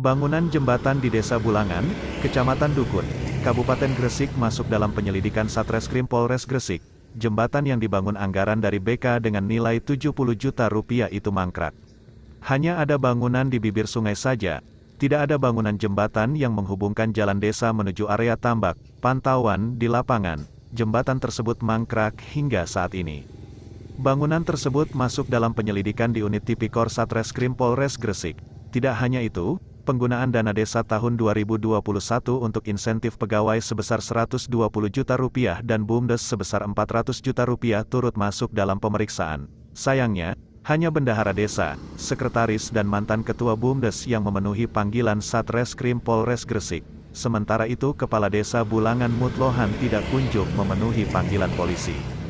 Bangunan jembatan di Desa Bulangan, Kecamatan Dukun, Kabupaten Gresik masuk dalam penyelidikan Satreskrim Polres Gresik. Jembatan yang dibangun anggaran dari BK dengan nilai 70 juta rupiah itu mangkrak. Hanya ada bangunan di bibir sungai saja, tidak ada bangunan jembatan yang menghubungkan jalan desa menuju area tambak, pantauan di lapangan. Jembatan tersebut mangkrak hingga saat ini. Bangunan tersebut masuk dalam penyelidikan di unit tipikor Satreskrim Polres Gresik. Tidak hanya itu, penggunaan dana desa tahun 2021 untuk insentif pegawai sebesar 120 juta rupiah dan BUMDes sebesar 400 juta rupiah turut masuk dalam pemeriksaan. Sayangnya, hanya bendahara desa, sekretaris dan mantan ketua BUMDes yang memenuhi panggilan Satreskrim Polres Gresik. Sementara itu Kepala Desa Bulangan Mutlohan tidak kunjung memenuhi panggilan polisi.